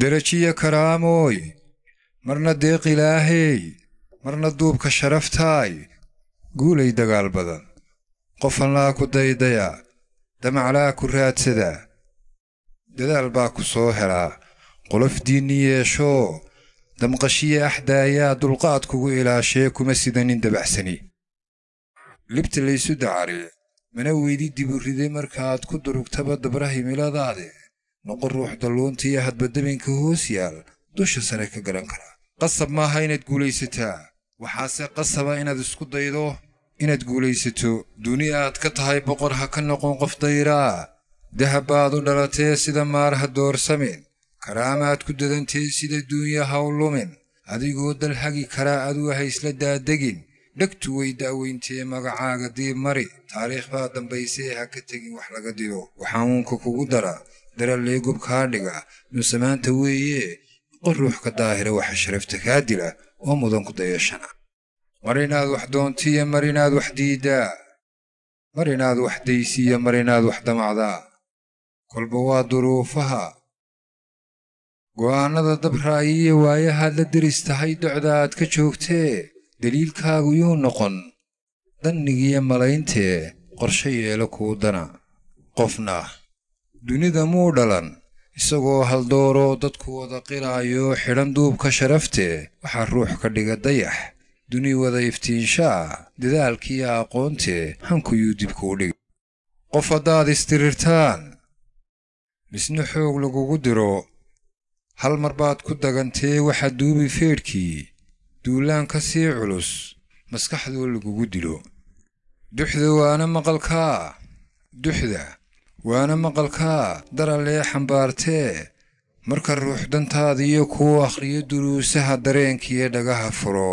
derajiya karaamooy marna deeq ilaaheey marna duubka sharaftaay guulay dagaal badan qof ku daydaya damaclaa ku raadsadaa dadaal baa ku soo helaa qolof diinni yeeshoo damqashiya axdaayaa dulqaad kugu ilaashee kuma sidanin dabacsani libta laysu dacari mana weydi dibu riday markaaad ku durugtaba dabra noqon ruux dalluuntiiyo hadbadabinka hoos yaal dusha sare ka garan karaa qasab maaha inaad guulaysataa waxaase qasaba inaad isku daydo inaad guulaysato duni aad ka tahay boqor ha ka noqon qof dayraa dahab baad u dhalatee sida maar ha doorsamin karaamaad ku dadantee sida duunya ha u lumin adigoo dal hagi karaa aduu ha isla daadegin dhegtu way da'weyntee magacaaga diib mari taariikh baa dambayse ha ka tegin wax laga dilo waxaa uunka kugu dara daraallee gob kaa dhiga nuse weeye qo ruux ka daahira waxa sharafta kaa dila oo mudan ku dayashana mar inaad wax doontiiyo mar inaad wax diiddaa mar inaad wax daysiiyo mar inaad wax damacdaa kolba waa duruufaha go'aannada dabraayiye waayahaad la deris tahay docda aad ka joogtee deliilkaagu yuu noqon dannigiiyo malayntee qorshe yeelo kuu dana qofna dunida muu dhalan isagoo haldooro dadku wada qiraayo xidhan duubka sharaftee waxaa ruux ka dhiga dayax duni wada iftiinshaa dadaalkiiyo aqoontee hankuyuu dibku u dhig qof haddaad istirirtaan misna xoog lagugu diro hal mar baad ku dagantee waxa duubi feedhkii duulaan ka sii culus maskaxdoo lagugu dilo duxda waana maqalkaa duxda waana maqalkaa daralee xambaartee marka ruux dantaadiyo kuu akhriyo duruusaha dareenkiiyo dhagaha furo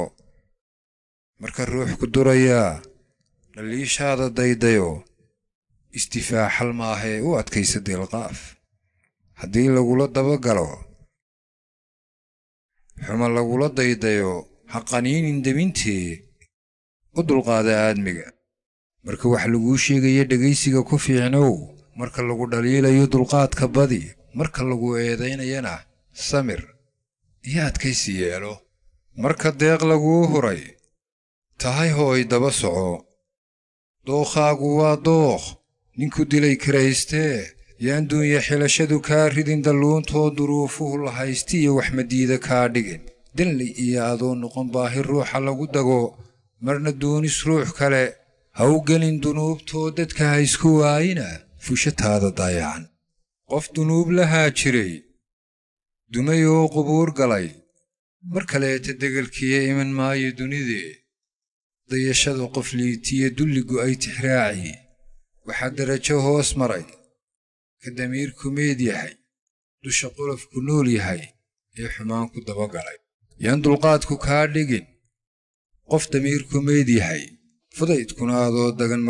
marka ruux ku durayaa dhaliishaada daydayo istifaaxal maahee u adkaysa deelqaaf haddii lagula dabagalo xuma lagula daydayo ha qaniinin debintee u dulqaada aadmiga marka wax laguu sheegaya dhegaysiga ku fiicnow marka lagu dhaliilayo dulqaadka badi marka lagu eedaynayana samir iyo adkaysi yeelo marka deeq laguu huray tahay hooy daba soco dookhaagu waa dookh ninku dilay kiraystee yaan duunya xilashadu kaa ridin dalluuntoo duruufuhu lahaystiiyo haysti iyo waxmadiida kaa dhigin danli iyo adoo noqon baahi ruuxa lagu dago marna duunis ruux kale ha u gelin dunuubtoo dadka ha isku waayina fushataada dayacan qof dunuub lahaa jiray dumayoo qubuur galay mar kaleeta degelkiiya iman maayo dunidee dayashadu qof liitiya dulligu ay tixraaci waxaa derajo hoos maray ka damiirku meed yahay dusha qolofku nool yahay ee xumaan ku dabagalay yaan dulqaadku kaa dhigin qof damiirku meyd yahay fudaydkuna adoo dagan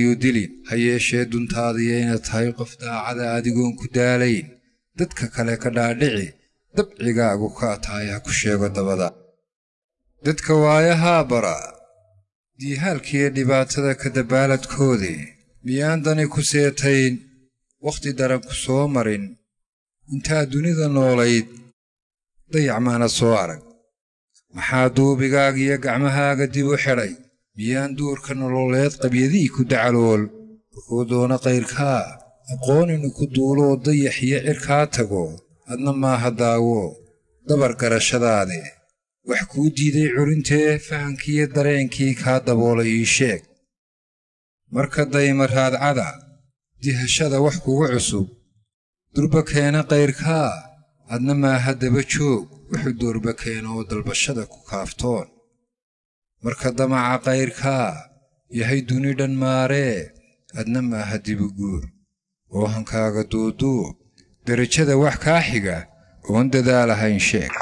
yuu dili ha yeeshee duntaada inaad tahay qof daacada adigoon ku daalayn dadka kale ka dhaadhici dabcigaagu kaa tahay ha ku sheego dabada dadka waayahaa bara diihaalkiiyo dhibaatada ka dabaaladkoodii miyaandani ku seetayn wakhti daran ku soo marin intaa dunida noolayd dayac maana soo arag maxaa duubigaag iyo gacmahaaga dib u xidhay miyaan duurka nololeed qabyadii ku dacalool wuxuu doona qayrkaa aqoon inuu ku duuloo dayaxiyo cirkaa tago adna maaha daawo dabar garashadaade wax kuu diiday curintee fahankiiyo dareenkii kaa daboolay ii sheeg marka dayma raadcada dihashada wax kugu cusub durba keena qayrkaa adna maaha daba joog wuxuu doorba keena dalbashada ku kaaftoon marka damaca qayrkaa yahay duni dhan maaree adna maaha dibu guur oohankaaga duuduu derajada wax kaa xiga oon dadaalahayn sheeg